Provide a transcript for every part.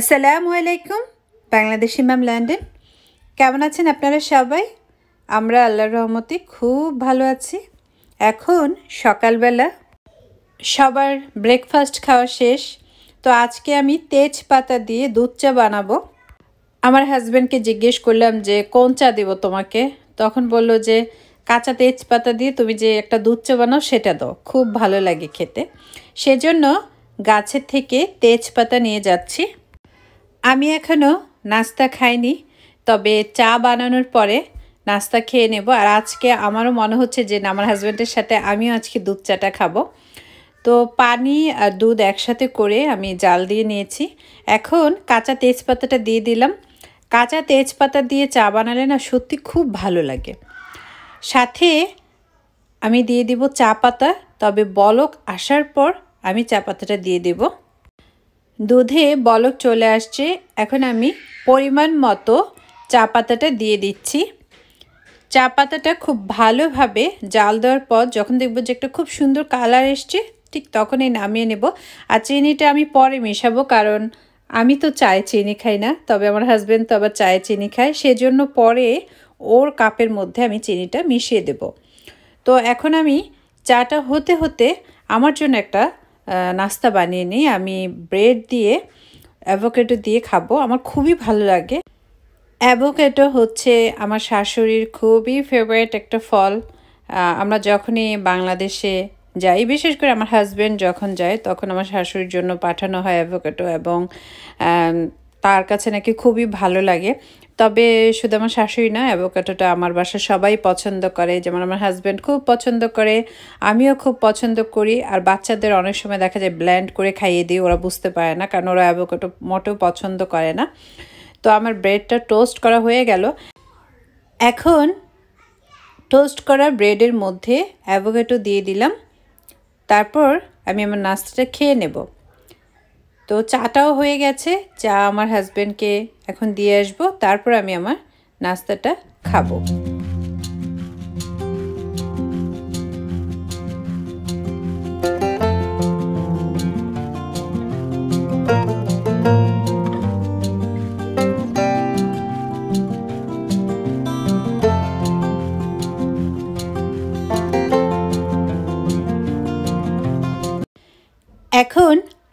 আসসালামু আলাইকুম বাংলাদেশি ম্যাম ল্যান্ডেন কেমন আছেন আপনারা সবাই আমরা আল্লাহর রহমতে খুব ভালো আছি এখন সকালবেলা সবার ব্রেকফাস্ট খাওয়া শেষ তো আজকে আমি তেজপাতা দিয়ে দুধ চা বানাবো আমার হাজব্যান্ডকে জিজ্ঞেস করলাম যে কোন চা দেব তোমাকে তখন বলল যে কাঁচা তেজপাতা দিয়ে তুমি যে একটা দুধ চা বানাও সেটা দাও খুব ভালো লাগে খেতে সেজন্য গাছের থেকে তেজপাতা নিয়ে যাচ্ছি আমি এখনও নাস্তা খাইনি তবে চা বানানোর পরে নাস্তা খেয়ে নেব আর আজকে আমারও মনে হচ্ছে যে আমার হাজব্যান্ডের সাথে আমিও আজকে দুধ চাটা খাবো তো পানি আর দুধ একসাথে করে আমি জাল দিয়ে নিয়েছি এখন কাঁচা তেজপাতাটা দিয়ে দিলাম কাঁচা তেজপাতা দিয়ে চা বানালে না সত্যি খুব ভালো লাগে সাথে আমি দিয়ে দিব চা পাতা তবে বলক আসার পর আমি চা পাতাটা দিয়ে দেবো দুধে বলক চলে আসছে এখন আমি পরিমাণ মতো চা পাতাটা দিয়ে দিচ্ছি চা পাতাটা খুব ভালোভাবে জাল দেওয়ার পর যখন দেখব যে একটা খুব সুন্দর কালার এসছে ঠিক তখনই নামিয়ে নেব আর চিনিটা আমি পরে মেশাবো কারণ আমি তো চায়ে চিনি খাই না তবে আমার হাজব্যান্ড তো আবার চায়ে চিনি খায় সেজন্য পরে ওর কাপের মধ্যে আমি চিনিটা মিশিয়ে দেব তো এখন আমি চাটা হতে হতে আমার জন্য একটা নাস্তা বানিয়ে নিই আমি ব্রেড দিয়ে অ্যাভোকেটো দিয়ে খাবো আমার খুবই ভালো লাগে অ্যাভোকেটো হচ্ছে আমার শাশুড়ির খুবই ফেভারিট একটা ফল আমরা যখনই বাংলাদেশে যাই বিশেষ করে আমার হাজব্যান্ড যখন যায় তখন আমার শাশুড়ির জন্য পাঠানো হয় অ্যাভোকেটো এবং তার কাছে নাকি খুবই ভালো লাগে তবে শুধু আমার শাশুড়ি না অ্যাভোকাটোটা আমার বাসা সবাই পছন্দ করে যেমন আমার হাজব্যান্ড খুব পছন্দ করে আমিও খুব পছন্দ করি আর বাচ্চাদের অনেক সময় দেখা যায় ব্ল্যান্ড করে খাইয়ে দিই ওরা বুঝতে পারে না কারণ ওরা অ্যাভোকাটো মোটেও পছন্দ করে না তো আমার ব্রেডটা টোস্ট করা হয়ে গেল এখন টোস্ট করা ব্রেডের মধ্যে অ্যাভোকেটো দিয়ে দিলাম তারপর আমি আমার নাস্তাটা খেয়ে নেবো তো চাটাও হয়ে গেছে চা আমার হাজব্যান্ডকে এখন দিয়ে আসবো তারপর আমি আমার নাস্তাটা খাবো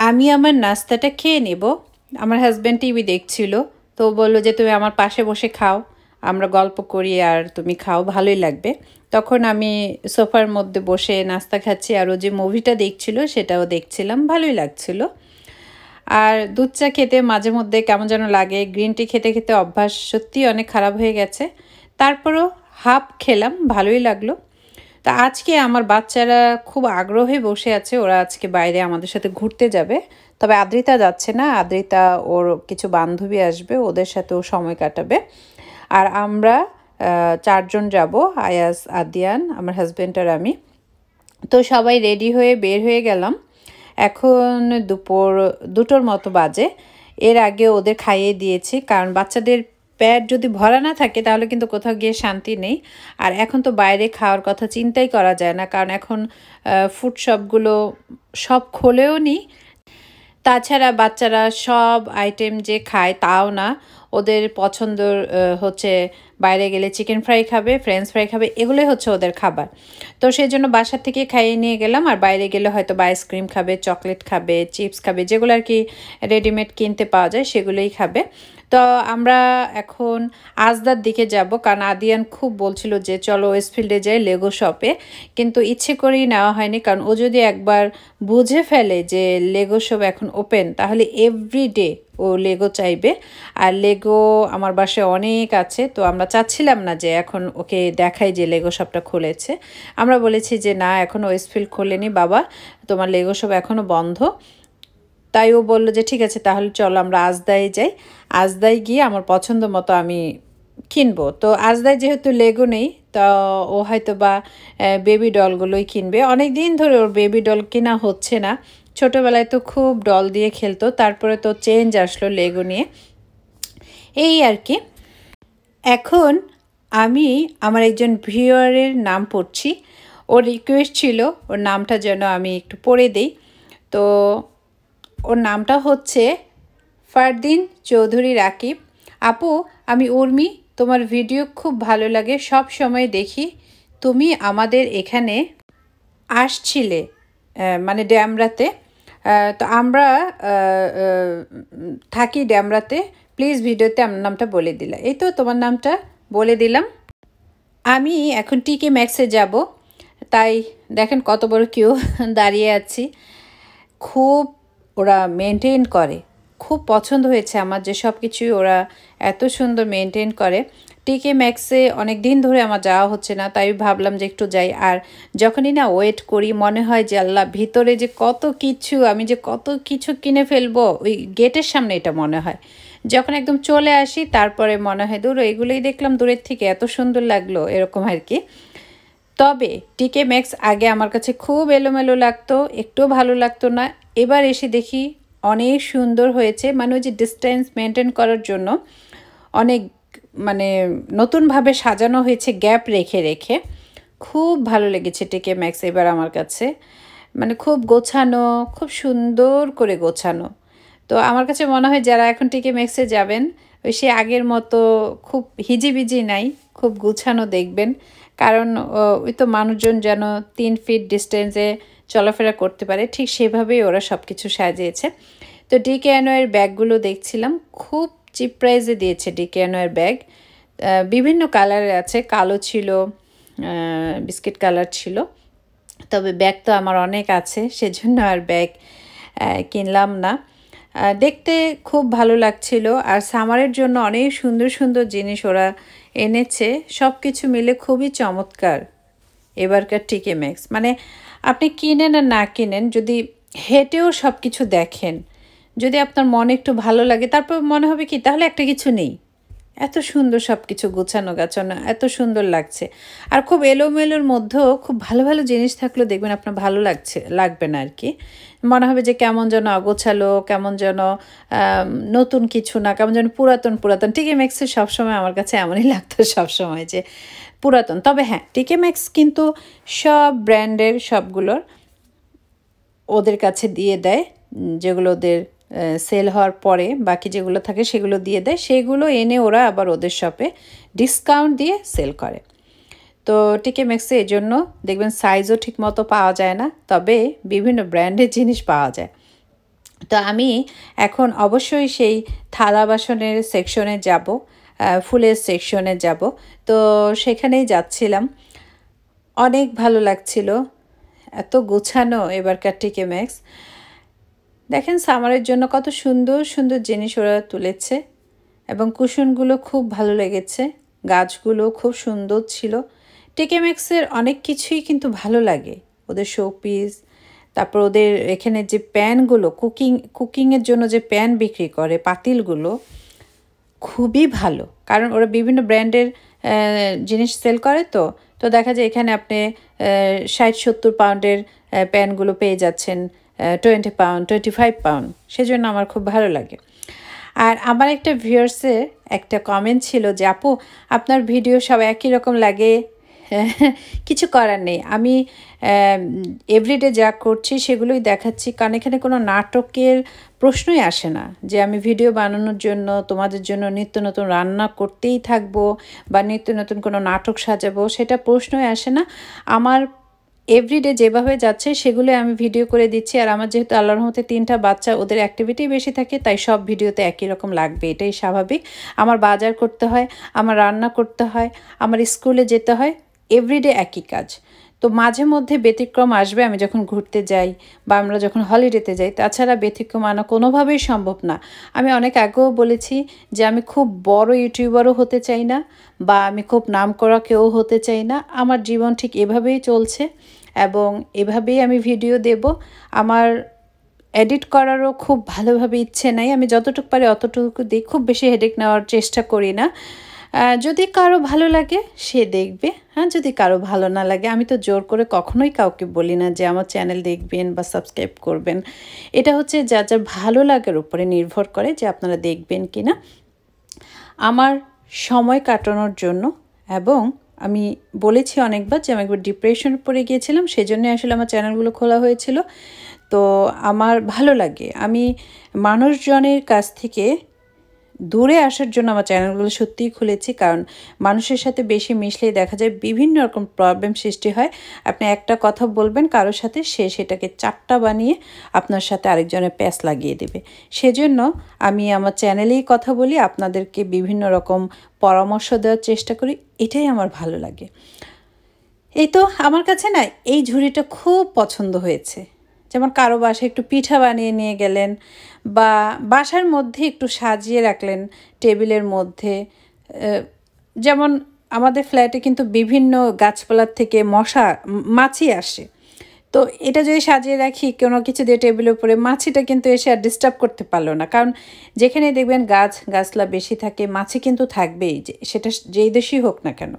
আমি আমার নাস্তাটা খেয়ে নেব আমার হাজব্যান্ড টিভি দেখছিল তো বললো যে তুমি আমার পাশে বসে খাও আমরা গল্প করি আর তুমি খাও ভালোই লাগবে তখন আমি সোফার মধ্যে বসে নাস্তা খাচ্ছি আর ও যে মুভিটা দেখছিল সেটাও দেখছিলাম ভালোই লাগছিল আর দুধ চা খেতে মাঝে মধ্যে কেমন যেন লাগে গ্রিন টি খেতে খেতে অভ্যাস সত্যি অনেক খারাপ হয়ে গেছে তারপরও হাফ খেলাম ভালোই লাগলো তা আজকে আমার বাচ্চারা খুব আগ্রহে বসে আছে ওরা আজকে বাইরে আমাদের সাথে ঘুরতে যাবে তবে আদ্রিতা যাচ্ছে না আদ্রিতা ওর কিছু বান্ধবী আসবে ওদের সাথেও সময় কাটাবে আর আমরা চারজন যাব আয়াস আদিয়ান আমার হাজব্যান্ড আর আমি তো সবাই রেডি হয়ে বের হয়ে গেলাম এখন দুপুর দুটোর মতো বাজে এর আগে ওদের খাইয়ে দিয়েছি কারণ বাচ্চাদের প্যাড যদি ভরা না থাকে তাহলে কিন্তু কোথাও গিয়ে শান্তি নেই আর এখন তো বাইরে খাওয়ার কথা চিন্তাই করা যায় না কারণ এখন ফুড শপগুলো সব খোলেও নি তাছাড়া বাচ্চারা সব আইটেম যে খায় তাও না ওদের পছন্দর হচ্ছে বাইরে গেলে চিকেন ফ্রাই খাবে ফ্রেঞ্চ ফ্রাই খাবে এগুলোই হচ্ছে ওদের খাবার তো সেই জন্য বাসার থেকে খাইয়ে নিয়ে গেলাম আর বাইরে গেলে হয়তো বা আইসক্রিম খাবে চকলেট খাবে চিপস খাবে যেগুলো আর কি রেডিমেড কিনতে পাওয়া যায় সেগুলোই খাবে তো আমরা এখন আজদার দিকে যাব কারণ আদিয়ান খুব বলছিল যে চলো ওয়েস্টফিল্ডে যাই লেগো শপে কিন্তু ইচ্ছে করেই নেওয়া হয়নি কারণ ও যদি একবার বুঝে ফেলে যে লেগো শপ এখন ওপেন তাহলে এভরিডে ও লেগো চাইবে আর লেগো আমার বাসায় অনেক আছে তো আমরা চাচ্ছিলাম না যে এখন ওকে দেখাই যে লেগো শপটা খুলেছে আমরা বলেছি যে না এখনও ওয়েস্টফিল্ড খোলেনি বাবা তোমার লেগো শপ এখনও বন্ধ তাই ও বললো যে ঠিক আছে তাহলে চল আমরা আজদায় যাই আজদায় গিয়ে আমার পছন্দ মতো আমি কিনবো তো আজদায় যেহেতু লেগো নেই তা ও হয়তো বা বেবি ডলগুলোই কিনবে অনেক দিন ধরে ওর বেবি ডল কেনা হচ্ছে না ছোটোবেলায় তো খুব ডল দিয়ে খেলতো তারপরে তো চেঞ্জ আসলো লেগো নিয়ে এই আর কি এখন আমি আমার একজন ভিওয়ারের নাম পড়ছি ওর রিকোয়েস্ট ছিল ওর নামটা যেন আমি একটু পড়ে দিই তো ওর নামটা হচ্ছে ফারদিন চৌধুরী রাকিব আপু আমি উর্মি তোমার ভিডিও খুব ভালো লাগে সব সময় দেখি তুমি আমাদের এখানে আসছিলে মানে ড্যামরাতে তো আমরা থাকি ড্যামরাতে প্লিজ ভিডিওতে আমার নামটা বলে দিলাম এই তো তোমার নামটা বলে দিলাম আমি এখন টিকে ম্যাক্সে যাব তাই দেখেন কত বড় কেউ দাঁড়িয়ে আছি খুব ওরা মেনটেন করে খুব পছন্দ হয়েছে আমার যে সব কিছুই ওরা এত সুন্দর মেনটেন করে টিকে ম্যাক্সে অনেক দিন ধরে আমার যাওয়া হচ্ছে না তাই ভাবলাম যে একটু যাই আর যখনই না ওয়েট করি মনে হয় যে আল্লাহ ভিতরে যে কত কিছু আমি যে কত কিছু কিনে ফেলবো ওই গেটের সামনে এটা মনে হয় যখন একদম চলে আসি তারপরে মনে হয় দূর এগুলোই দেখলাম দূরের থেকে এত সুন্দর লাগলো এরকম আর কি তবে টিকে ম্যাক্স আগে আমার কাছে খুব এলোমেলো লাগতো একটু ভালো লাগতো না এবার এসে দেখি অনেক সুন্দর হয়েছে মানে ওই যে ডিস্টেন্স মেনটেন করার জন্য অনেক মানে নতুনভাবে সাজানো হয়েছে গ্যাপ রেখে রেখে খুব ভালো লেগেছে টেকে ম্যাক্স এবার আমার কাছে মানে খুব গোছানো খুব সুন্দর করে গোছানো তো আমার কাছে মনে হয় যারা এখন টিকে ম্যাক্সে যাবেন ওই সে আগের মতো খুব হিজিবিজি নাই খুব গুছানো দেখবেন কারণ ওই তো মানুষজন যেন তিন ফিট ডিস্টেন্সে চলাফেরা করতে পারে ঠিক সেভাবেই ওরা সব কিছু সাজিয়েছে তো ডি অ্যানোয়ের ব্যাগগুলো দেখছিলাম খুব চিপ প্রাইজে দিয়েছে ডিকেয়ানোয়ের ব্যাগ বিভিন্ন কালারে আছে কালো ছিল বিস্কিট কালার ছিল তবে ব্যাগ তো আমার অনেক আছে সেজন্য আর ব্যাগ কিনলাম না দেখতে খুব ভালো লাগছিল আর সামারের জন্য অনেক সুন্দর সুন্দর জিনিস ওরা এনেছে সব কিছু মিলে খুবই চমৎকার এবারকার টিকে ম্যাক্স মানে আপনি কিনেন আর না কিনেন যদি হেঁটেও সব কিছু দেখেন যদি আপনার মনে একটু ভালো লাগে তারপর মনে হবে কি তাহলে একটা কিছু নেই এত সুন্দর সব কিছু গোছানো গাছানো এত সুন্দর লাগছে আর খুব এলোমেলোর মধ্যেও খুব ভালো ভালো জিনিস থাকলেও দেখবেন আপনার ভালো লাগছে লাগবে না আর কি মনে হবে যে কেমন যেন অগোছালো কেমন যেন নতুন কিছু না কেমন যেন পুরাতন পুরাতন টিকে ম্যাক্সের সবসময় আমার কাছে এমনই লাগতো সবসময় যে পুরাতন তবে হ্যাঁ টিকে ম্যাক্স কিন্তু সব ব্র্যান্ডের সবগুলোর ওদের কাছে দিয়ে দেয় যেগুলো ওদের সেল হওয়ার পরে বাকি যেগুলো থাকে সেগুলো দিয়ে দেয় সেগুলো এনে ওরা আবার ওদের শপে ডিসকাউন্ট দিয়ে সেল করে তো টিকে ম্যাক্সে এই জন্য দেখবেন সাইজও ঠিকমতো পাওয়া যায় না তবে বিভিন্ন ব্র্যান্ডের জিনিস পাওয়া যায় তো আমি এখন অবশ্যই সেই থালা বাসনের সেকশনে যাব ফুলের সেকশনে যাব তো সেখানেই যাচ্ছিলাম অনেক ভালো লাগছিল এত গোছানো এবারকার টিকে ম্যাক্স দেখেন সামারের জন্য কত সুন্দর সুন্দর জিনিস ওরা তুলেছে এবং কুশনগুলো খুব ভালো লেগেছে গাছগুলো খুব সুন্দর ছিল টেকেম্যাক্সের অনেক কিছুই কিন্তু ভালো লাগে ওদের শোপিস তারপর ওদের এখানে যে প্যানগুলো কুকিং কুকিংয়ের জন্য যে প্যান বিক্রি করে পাতিলগুলো খুবই ভালো কারণ ওরা বিভিন্ন ব্র্যান্ডের জিনিস সেল করে তো তো দেখা যায় এখানে আপনি ষাট সত্তর পাউন্ডের প্যানগুলো পেয়ে যাচ্ছেন twenty pound twenty five pound সেজন্য আমার খুব ভালো লাগে আর আমার একটা ভিউয়ার্সের একটা কমেন্ট ছিল যে আপু আপনার ভিডিও সব একই রকম লাগে কিছু করার নেই আমি এভরিডে যা করছি সেগুলোই দেখাচ্ছি কারণ এখানে কোনো নাটকের প্রশ্নই আসে না যে আমি ভিডিও বানানোর জন্য তোমাদের জন্য নিত্য নতুন রান্না করতেই থাকবো বা নিত্য নতুন কোনো নাটক সাজাবো সেটা প্রশ্নই আসে না আমার এভরিডে যেভাবে যাচ্ছে সেগুলো আমি ভিডিও করে দিচ্ছি আর আমার যেহেতু আল্লাহর রহমতে তিনটা বাচ্চা ওদের অ্যাক্টিভিটি বেশি থাকে তাই সব ভিডিওতে একই রকম লাগবে এটাই স্বাভাবিক আমার বাজার করতে হয় আমার রান্না করতে হয় আমার স্কুলে যেতে হয় এভরিডে একই কাজ তো মাঝে মধ্যে ব্যতিক্রম আসবে আমি যখন ঘুরতে যাই বা আমরা যখন হলিডেতে যাই তাছাড়া ব্যতিক্রম আনা কোনোভাবেই সম্ভব না আমি অনেক আগেও বলেছি যে আমি খুব বড় ইউটিউবারও হতে চাই না বা আমি খুব নাম করা কেউ হতে চাই না আমার জীবন ঠিক এভাবেই চলছে এবং এভাবেই আমি ভিডিও দেব আমার এডিট করারও খুব ভালোভাবে ইচ্ছে নাই আমি যতটুকু পারি অতটুকু দিই খুব বেশি হেডেক নেওয়ার চেষ্টা করি না যদি কারো ভালো লাগে সে দেখবে হ্যাঁ যদি কারো ভালো না লাগে আমি তো জোর করে কখনোই কাউকে বলি না যে আমার চ্যানেল দেখবেন বা সাবস্ক্রাইব করবেন এটা হচ্ছে যা যা ভালো লাগার উপরে নির্ভর করে যে আপনারা দেখবেন কি না আমার সময় কাটানোর জন্য এবং আমি বলেছি অনেকবার যে আমি একবার ডিপ্রেশনের পরে গিয়েছিলাম জন্যে আসলে আমার চ্যানেলগুলো খোলা হয়েছিল তো আমার ভালো লাগে আমি মানুষজনের কাছ থেকে দূরে আসার জন্য আমার চ্যানেলগুলো সত্যিই খুলেছি কারণ মানুষের সাথে বেশি মিশলেই দেখা যায় বিভিন্ন রকম প্রবলেম সৃষ্টি হয় আপনি একটা কথা বলবেন কারোর সাথে সে সেটাকে চারটা বানিয়ে আপনার সাথে আরেকজনের প্যাস লাগিয়ে দেবে সেজন্য আমি আমার চ্যানেলেই কথা বলি আপনাদেরকে বিভিন্ন রকম পরামর্শ দেওয়ার চেষ্টা করি এটাই আমার ভালো লাগে এই তো আমার কাছে না এই ঝুড়িটা খুব পছন্দ হয়েছে যেমন কারো বাসায় একটু পিঠা বানিয়ে নিয়ে গেলেন বা বাসার মধ্যে একটু সাজিয়ে রাখলেন টেবিলের মধ্যে যেমন আমাদের ফ্ল্যাটে কিন্তু বিভিন্ন গাছপালার থেকে মশা মাছি আসে তো এটা যদি সাজিয়ে রাখি কোনো কিছু দিয়ে টেবিলের উপরে মাছিটা কিন্তু এসে আর ডিস্টার্ব করতে পারলো না কারণ যেখানে দেখবেন গাছ গাছলা বেশি থাকে মাছি কিন্তু থাকবেই যে সেটা যেই দেশেই হোক না কেন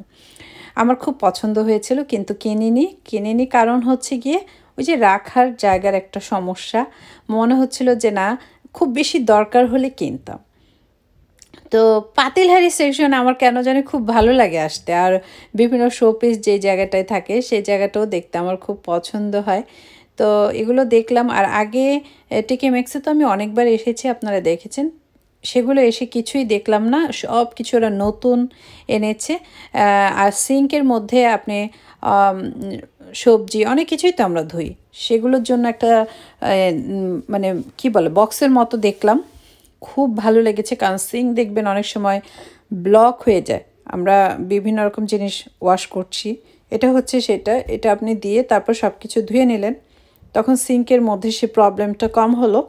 আমার খুব পছন্দ হয়েছিল কিন্তু কিনিনি কিনিনি কারণ হচ্ছে গিয়ে ওই যে রাখার জায়গার একটা সমস্যা মনে হচ্ছিল যে না খুব বেশি দরকার হলে কিনতাম তো পাতিলহারি সেকশন আমার কেন জানি খুব ভালো লাগে আসতে আর বিভিন্ন শোপিস যে জায়গাটায় থাকে সেই জায়গাটাও দেখতে আমার খুব পছন্দ হয় তো এগুলো দেখলাম আর আগে টিকে মেক্সে তো আমি অনেকবার এসেছি আপনারা দেখেছেন সেগুলো এসে কিছুই দেখলাম না সব কিছু ওরা নতুন এনেছে আর সিঙ্কের মধ্যে আপনি সবজি অনেক কিছুই তো আমরা ধুই সেগুলোর জন্য একটা মানে কি বলে বক্সের মতো দেখলাম খুব ভালো লেগেছে কারণ সিঙ্ক দেখবেন অনেক সময় ব্লক হয়ে যায় আমরা বিভিন্ন রকম জিনিস ওয়াশ করছি এটা হচ্ছে সেটা এটা আপনি দিয়ে তারপর সব কিছু ধুয়ে নিলেন তখন সিঙ্কের মধ্যে সে প্রবলেমটা কম হলো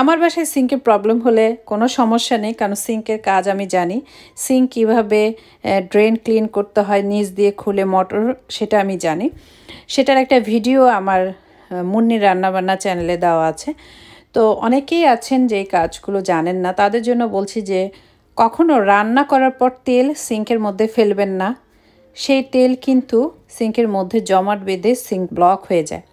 আমার বাসায় সিঙ্কের প্রবলেম হলে কোনো সমস্যা নেই কারণ সিঙ্কের কাজ আমি জানি সিঙ্ক কীভাবে ড্রেন ক্লিন করতে হয় নিচ দিয়ে খুলে মোটর সেটা আমি জানি সেটার একটা ভিডিও আমার মুন্নি রান্নাবান্না চ্যানেলে দেওয়া আছে তো অনেকেই আছেন যে কাজগুলো জানেন না তাদের জন্য বলছি যে কখনো রান্না করার পর তেল সিঙ্কের মধ্যে ফেলবেন না সেই তেল কিন্তু সিঙ্কের মধ্যে জমাট বেঁধে সিঙ্ক ব্লক হয়ে যায়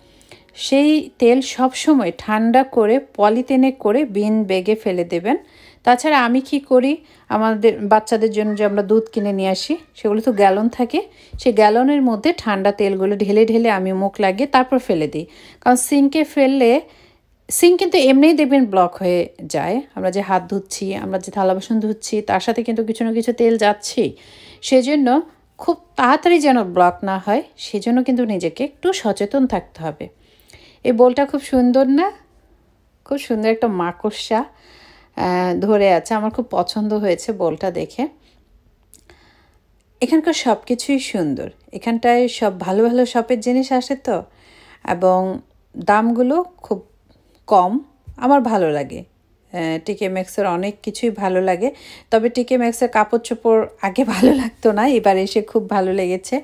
সেই তেল সবসময় ঠান্ডা করে পলিতেনে করে বিন বেগে ফেলে দেবেন তাছাড়া আমি কি করি আমাদের বাচ্চাদের জন্য যে আমরা দুধ কিনে নিয়ে আসি সেগুলো তো গ্যালন থাকে সেই গ্যালনের মধ্যে ঠান্ডা তেলগুলো ঢেলে ঢেলে আমি মুখ লাগিয়ে তারপর ফেলে দিই কারণ সিঙ্কে ফেললে সিঙ্ক কিন্তু এমনিই দেখবেন ব্লক হয়ে যায় আমরা যে হাত ধুচ্ছি আমরা যে থালা বাসন ধুচ্ছি তার সাথে কিন্তু কিছু না কিছু তেল যাচ্ছেই সেজন্য খুব তাড়াতাড়ি যেন ব্লক না হয় সেজন্য কিন্তু নিজেকে একটু সচেতন থাকতে হবে এই বোলটা খুব সুন্দর না খুব সুন্দর একটা মাকড়সা ধরে আছে আমার খুব পছন্দ হয়েছে বোলটা দেখে এখানকার সব কিছুই সুন্দর এখানটায় সব ভালো ভালো শপের জিনিস আসে তো এবং দামগুলো খুব কম আমার ভালো লাগে টিকে ম্যাক্সের অনেক কিছুই ভালো লাগে তবে টিকে ম্যাক্সের কাপড় চোপড় আগে ভালো লাগতো না এবার এসে খুব ভালো লেগেছে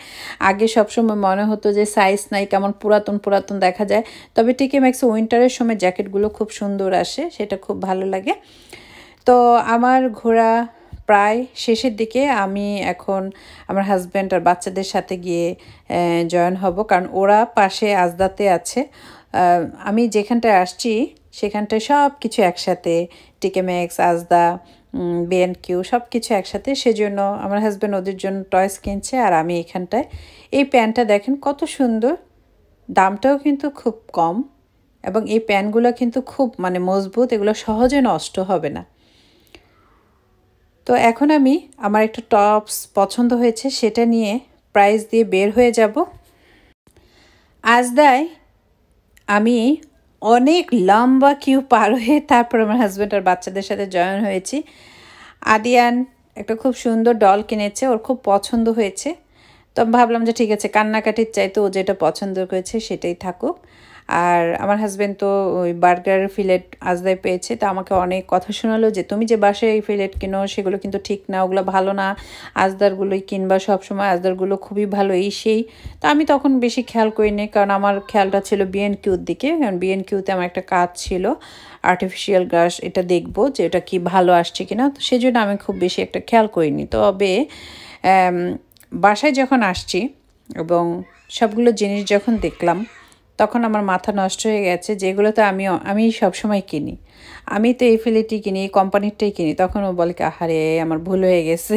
আগে সবসময় মনে হতো যে সাইজ নাই কেমন পুরাতন পুরাতন দেখা যায় তবে টিকে ম্যাক্সে উইন্টারের সময় জ্যাকেটগুলো খুব সুন্দর আসে সেটা খুব ভালো লাগে তো আমার ঘোরা প্রায় শেষের দিকে আমি এখন আমার হাজব্যান্ড আর বাচ্চাদের সাথে গিয়ে জয়েন হব কারণ ওরা পাশে আজদাতে আছে আমি যেখানটায় আসছি সেখানটায় সব কিছু একসাথে টিকেমেক্স আজদা কিউ সব কিছু একসাথে সেজন্য আমার হাজব্যান্ড ওদের জন্য টয়েস কিনছে আর আমি এখানটায় এই প্যান্টটা দেখেন কত সুন্দর দামটাও কিন্তু খুব কম এবং এই প্যানগুলো কিন্তু খুব মানে মজবুত এগুলো সহজে নষ্ট হবে না তো এখন আমি আমার একটা টপস পছন্দ হয়েছে সেটা নিয়ে প্রাইস দিয়ে বের হয়ে যাব আজদায় আমি অনেক লম্বা কিউ পার হয়ে তারপর আমার হাজব্যান্ড আর বাচ্চাদের সাথে জয়েন হয়েছি আদিয়ান একটা খুব সুন্দর ডল কিনেছে ওর খুব পছন্দ হয়েছে তো ভাবলাম যে ঠিক আছে কান্নাকাটির চাইতে ও যেটা পছন্দ করেছে সেটাই থাকুক আর আমার হাজব্যান্ড তো ওই বার্গার ফিলেট আজদায় পেয়েছে তা আমাকে অনেক কথা শোনালো যে তুমি যে বাসায় এই ফিলেট কিনো সেগুলো কিন্তু ঠিক না ওগুলো ভালো না আজদারগুলোই কিনবা সবসময় আজদারগুলো খুবই ভালো এই সেই তা আমি তখন বেশি খেয়াল করিনি কারণ আমার খেয়ালটা ছিল বিএনকিউর দিকে কারণ বিএনকিউতে আমার একটা কাজ ছিল আর্টিফিশিয়াল গ্রাস এটা দেখব যে এটা কি ভালো আসছে কিনা তো সেই জন্য আমি খুব বেশি একটা খেয়াল করিনি তবে বাসায় যখন আসছি এবং সবগুলো জিনিস যখন দেখলাম তখন আমার মাথা নষ্ট হয়ে গেছে যেগুলো তো আমি আমি সবসময় কিনি আমি তো এই ফিলেটি কিনি কোম্পানিরটাই কিনি তখন ও বলে আহারে আমার ভুল হয়ে গেছে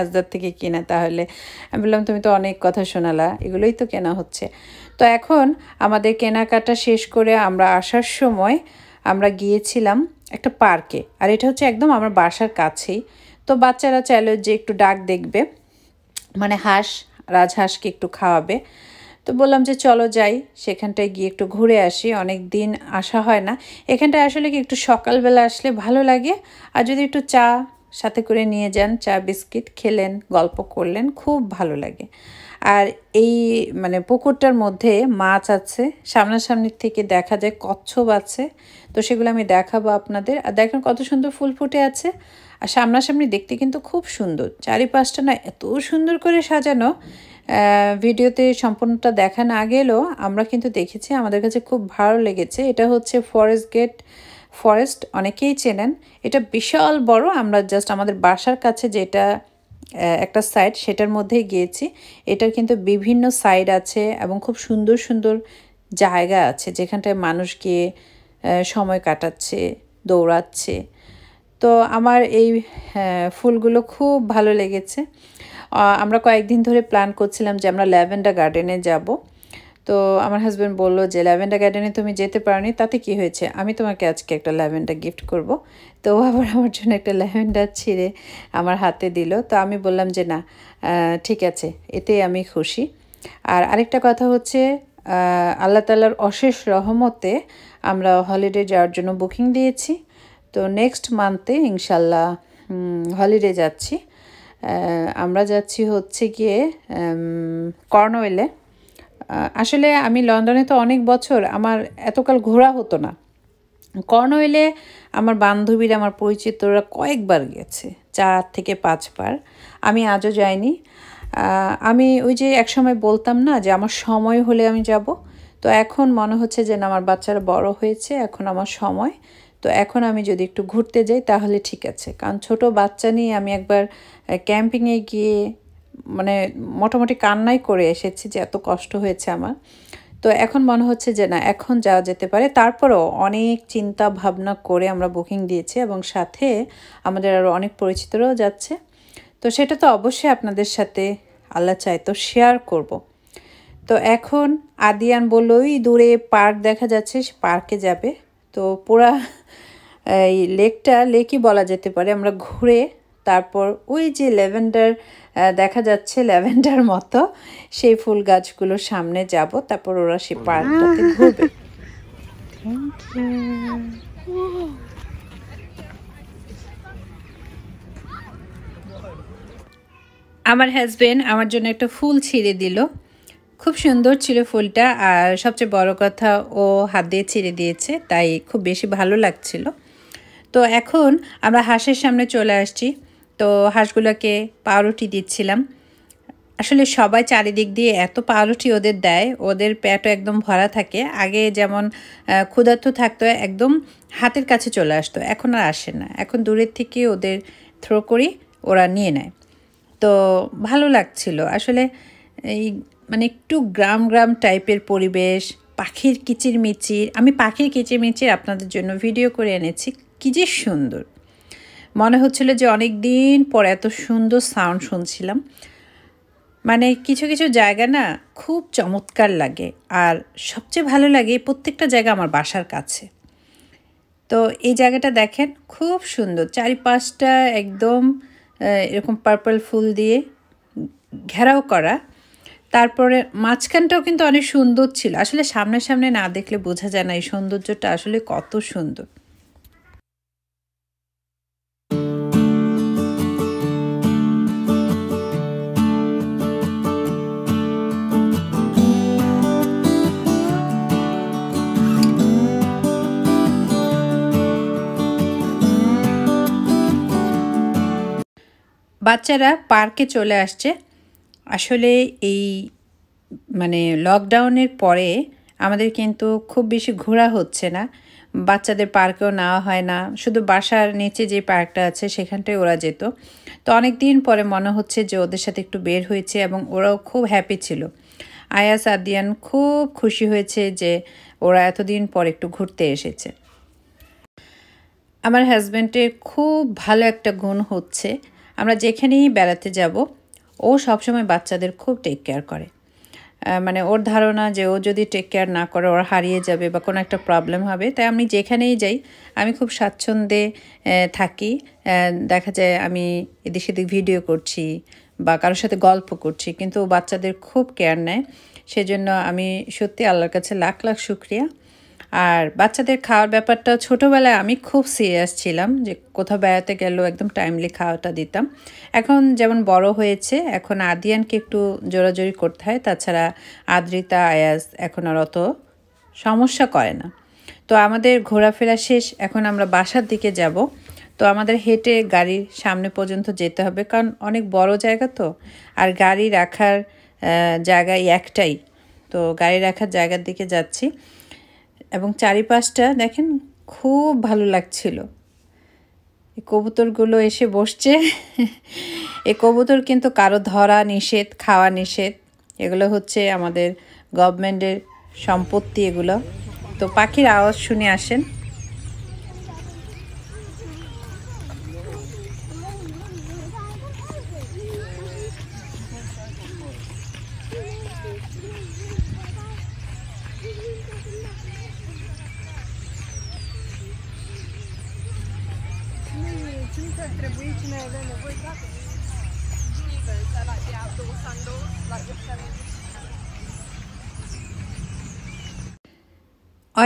আজদার থেকে কিনা তাহলে আমি বললাম তুমি তো অনেক কথা শোনালা এগুলোই তো কেনা হচ্ছে তো এখন আমাদের কেনাকাটা শেষ করে আমরা আসার সময় আমরা গিয়েছিলাম একটা পার্কে আর এটা হচ্ছে একদম আমার বাসার কাছেই তো বাচ্চারা চাইলো যে একটু ডাক দেখবে মানে হাঁস রাজহাঁসকে একটু খাওয়াবে তো বললাম যে চলো যাই সেখানটায় গিয়ে একটু ঘুরে আসি অনেক দিন আসা হয় না এখানটায় আসলে কি একটু সকালবেলা আসলে ভালো লাগে আর যদি একটু চা সাথে করে নিয়ে যান চা বিস্কিট খেলেন গল্প করলেন খুব ভালো লাগে আর এই মানে পুকুরটার মধ্যে মাছ আছে সামনাসামনি থেকে দেখা যায় কচ্ছপ আছে তো সেগুলো আমি দেখাবো আপনাদের আর দেখেন কত সুন্দর ফুল ফুটে আছে আর সামনাসামনি দেখতে কিন্তু খুব সুন্দর চারিপাশটা না এত সুন্দর করে সাজানো ভিডিওতে সম্পূর্ণটা দেখা না গেলেও আমরা কিন্তু দেখেছি আমাদের কাছে খুব ভালো লেগেছে এটা হচ্ছে ফরেস্ট গেট ফরেস্ট অনেকেই চেনেন এটা বিশাল বড় আমরা জাস্ট আমাদের বাসার কাছে যেটা একটা সাইড সেটার মধ্যেই গিয়েছি এটার কিন্তু বিভিন্ন সাইড আছে এবং খুব সুন্দর সুন্দর জায়গা আছে যেখানটায় মানুষ গিয়ে সময় কাটাচ্ছে দৌড়াচ্ছে তো আমার এই ফুলগুলো খুব ভালো লেগেছে আমরা কয়েকদিন ধরে প্ল্যান করছিলাম যে আমরা ল্যাভেন্ডার গার্ডেনে যাব তো আমার হাজব্যান্ড বললো যে ল্যাভেন্ডার গার্ডেনে তুমি যেতে নি তাতে কি হয়েছে আমি তোমাকে আজকে একটা ল্যাভেন্ডার গিফট করব তো আবার আমার জন্য একটা ল্যাভেন্ডার ছিঁড়ে আমার হাতে দিল তো আমি বললাম যে না ঠিক আছে এতে আমি খুশি আর আরেকটা কথা হচ্ছে আল্লাহ তাল্লার অশেষ রহমতে আমরা হলিডে যাওয়ার জন্য বুকিং দিয়েছি তো নেক্সট মান্থে ইনশাল্লাহ হলিডে যাচ্ছি আমরা যাচ্ছি হচ্ছে গিয়ে কর্নওয়েলে আসলে আমি লন্ডনে তো অনেক বছর আমার এতকাল ঘোরা হতো না কর্নওয়েলে আমার বান্ধবীর আমার পরিচিতরা কয়েকবার গেছে চার থেকে পাঁচবার আমি আজও যাইনি আমি ওই যে একসময় বলতাম না যে আমার সময় হলে আমি যাব তো এখন মনে হচ্ছে যে আমার বাচ্চারা বড় হয়েছে এখন আমার সময় তো এখন আমি যদি একটু ঘুরতে যাই তাহলে ঠিক আছে কারণ ছোট বাচ্চা নিয়ে আমি একবার ক্যাম্পিংয়ে গিয়ে মানে মোটামুটি কান্নাই করে এসেছি যে এত কষ্ট হয়েছে আমার তো এখন মনে হচ্ছে যে না এখন যাওয়া যেতে পারে তারপরও অনেক চিন্তা ভাবনা করে আমরা বুকিং দিয়েছি এবং সাথে আমাদের আরও অনেক পরিচিতরাও যাচ্ছে তো সেটা তো অবশ্যই আপনাদের সাথে আল্লাহ চাই তো শেয়ার করব। তো এখন আদিয়ান বলল ওই দূরে পার্ক দেখা যাচ্ছে পার্কে যাবে তো পোড়া এই লেকটা লেকই বলা যেতে পারে আমরা ঘুরে তারপর ওই যে ল্যাভেন্ডার দেখা যাচ্ছে ল্যাভেন্ডার মতো সেই ফুল গাছগুলোর সামনে যাব তারপর ওরা সেই পার্কটাতে ঘুরবে আমার হাজবেন্ড আমার জন্য একটা ফুল ছিঁড়ে দিল খুব সুন্দর ছিল ফুলটা আর সবচেয়ে বড় কথা ও হাত দিয়ে ছিঁড়ে দিয়েছে তাই খুব বেশি ভালো লাগছিল তো এখন আমরা হাঁসের সামনে চলে আসছি তো হাঁসগুলোকে পাউরুটি দিচ্ছিলাম আসলে সবাই চারিদিক দিয়ে এত পাউরুটি ওদের দেয় ওদের পেটও একদম ভরা থাকে আগে যেমন ক্ষুধার্ত থাকতো একদম হাতের কাছে চলে আসতো এখন আর আসে না এখন দূরের থেকে ওদের থ্রো করি ওরা নিয়ে নেয় তো ভালো লাগছিল আসলে এই মানে একটু গ্রাম গ্রাম টাইপের পরিবেশ পাখির কিচিরমিচির আমি পাখির কিচিরমিচির আপনাদের জন্য ভিডিও করে এনেছি কী যে সুন্দর মনে হচ্ছিল যে অনেক দিন পর এত সুন্দর সাউন্ড শুনছিলাম মানে কিছু কিছু জায়গা না খুব চমৎকার লাগে আর সবচেয়ে ভালো লাগে প্রত্যেকটা জায়গা আমার বাসার কাছে তো এই জায়গাটা দেখেন খুব সুন্দর চারিপাশটা একদম এরকম পার্পল ফুল দিয়ে ঘেরাও করা তারপরে মাঝখানটাও কিন্তু অনেক সুন্দর ছিল আসলে সামনে সামনে না দেখলে বোঝা যায় না এই সৌন্দর্যটা আসলে কত সুন্দর বাচ্চারা পার্কে চলে আসছে আসলে এই মানে লকডাউনের পরে আমাদের কিন্তু খুব বেশি ঘোরা হচ্ছে না বাচ্চাদের পার্কেও নেওয়া হয় না শুধু বাসার নিচে যে পার্কটা আছে সেখানটায় ওরা যেত তো অনেক দিন পরে মনে হচ্ছে যে ওদের সাথে একটু বের হয়েছে এবং ওরাও খুব হ্যাপি ছিল আয়াস আদিয়ান খুব খুশি হয়েছে যে ওরা এতদিন পর একটু ঘুরতে এসেছে আমার হাজব্যান্ডের খুব ভালো একটা গুণ হচ্ছে আমরা যেখানেই বেড়াতে যাব ও সবসময় বাচ্চাদের খুব টেক কেয়ার করে মানে ওর ধারণা যে ও যদি টেক কেয়ার না করে ওর হারিয়ে যাবে বা কোনো একটা প্রবলেম হবে তাই আমি যেখানেই যাই আমি খুব স্বাচ্ছন্দ্যে থাকি দেখা যায় আমি এদিক সেদিক ভিডিও করছি বা কারোর সাথে গল্প করছি কিন্তু বাচ্চাদের খুব কেয়ার নেয় সেজন্য আমি সত্যি আল্লাহর কাছে লাখ লাখ শুক্রিয়া আর বাচ্চাদের খাওয়ার ব্যাপারটা ছোটোবেলায় আমি খুব সিরিয়াস ছিলাম যে কোথাও বেড়াতে গেলেও একদম টাইমলি খাওয়াটা দিতাম এখন যেমন বড় হয়েছে এখন আদিয়ানকে একটু জোরাজোরি করতে হয় তাছাড়া আদ্রিতা আয়াস এখন আর অত সমস্যা করে না তো আমাদের ঘোরাফেরা শেষ এখন আমরা বাসার দিকে যাব তো আমাদের হেঁটে গাড়ির সামনে পর্যন্ত যেতে হবে কারণ অনেক বড় জায়গা তো আর গাড়ি রাখার জায়গায় একটাই তো গাড়ি রাখার জায়গার দিকে যাচ্ছি এবং চারিপাশটা দেখেন খুব ভালো লাগছিল এই কবুতরগুলো এসে বসছে এ কবুতর কিন্তু কারো ধরা নিষেধ খাওয়া নিষেধ এগুলো হচ্ছে আমাদের গভর্নমেন্টের সম্পত্তি এগুলো তো পাখির আওয়াজ শুনে আসেন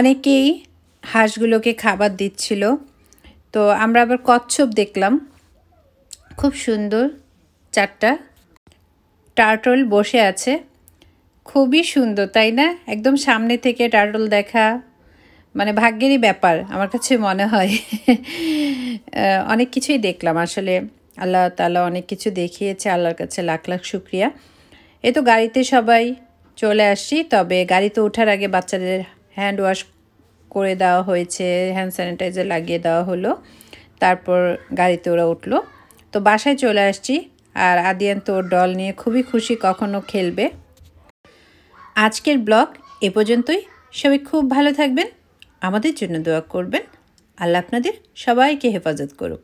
অনেকেই হাঁসগুলোকে খাবার দিচ্ছিল তো আমরা আবার কচ্ছপ দেখলাম খুব সুন্দর চারটা টার্টল বসে আছে খুবই সুন্দর তাই না একদম সামনে থেকে টার্টল দেখা মানে ভাগ্যেরই ব্যাপার আমার কাছে মনে হয় অনেক কিছুই দেখলাম আসলে আল্লাহ তালা অনেক কিছু দেখিয়েছে আল্লাহর কাছে লাখ লাখ শুক্রিয়া এ তো গাড়িতে সবাই চলে আসছি তবে গাড়িতে ওঠার আগে বাচ্চাদের হ্যান্ড ওয়াশ করে দেওয়া হয়েছে হ্যান্ড স্যানিটাইজার লাগিয়ে দেওয়া হলো তারপর গাড়িতে ওরা উঠলো তো বাসায় চলে আসছি আর আদিয়ান তো ওর ডল নিয়ে খুবই খুশি কখনো খেলবে আজকের ব্লগ এ পর্যন্তই সবাই খুব ভালো থাকবেন আমাদের জন্য দোয়া করবেন আল্লাহ আপনাদের সবাইকে হেফাজত করুক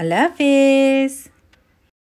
আল্লাহ হাফেজ